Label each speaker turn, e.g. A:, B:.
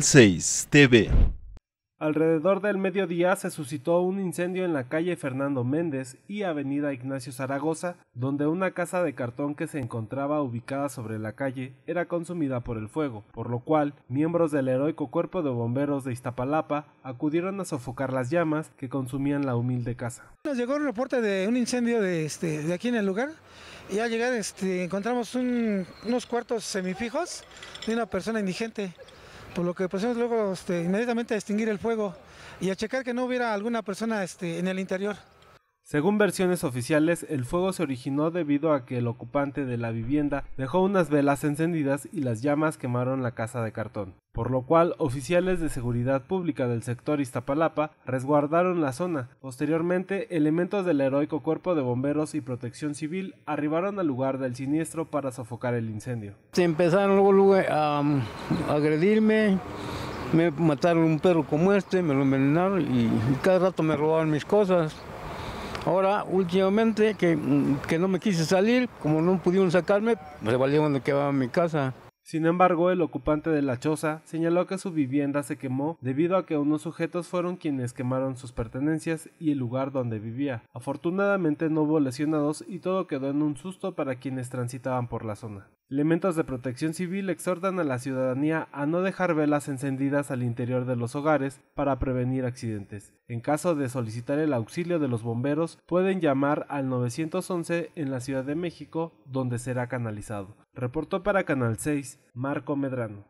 A: 6 TV. Alrededor del mediodía se suscitó un incendio en la calle Fernando Méndez y avenida Ignacio Zaragoza, donde una casa de cartón que se encontraba ubicada sobre la calle era consumida por el fuego, por lo cual miembros del heroico cuerpo de bomberos de Iztapalapa acudieron a sofocar las llamas que consumían la humilde casa.
B: Nos llegó el reporte de un incendio de, este, de aquí en el lugar y al llegar este, encontramos unos cuartos semifijos de una persona indigente por lo que procedimos luego este, inmediatamente a extinguir el fuego y a checar que no hubiera alguna persona este, en el
A: interior. Según versiones oficiales, el fuego se originó debido a que el ocupante de la vivienda dejó unas velas encendidas y las llamas quemaron la casa de cartón, por lo cual oficiales de seguridad pública del sector Iztapalapa resguardaron la zona. Posteriormente, elementos del heroico cuerpo de bomberos y protección civil arribaron al lugar del siniestro para sofocar el incendio.
C: Se empezaron luego, a, agredirme, me mataron un perro como este, me lo envenenaron y cada rato me robaban mis cosas. Ahora, últimamente, que, que no me quise salir, como no pudieron sacarme, me pues, valió donde que a mi casa. Sin embargo, el ocupante de la choza señaló que
A: su vivienda se quemó debido a que unos sujetos fueron quienes quemaron sus pertenencias y el lugar donde vivía. Afortunadamente no hubo lesionados y todo quedó en un susto para quienes transitaban por la zona. Elementos de protección civil exhortan a la ciudadanía a no dejar velas encendidas al interior de los hogares para prevenir accidentes. En caso de solicitar el auxilio de los bomberos, pueden llamar al 911 en la Ciudad de México, donde será canalizado. Reportó para Canal 6 Marco Medrano.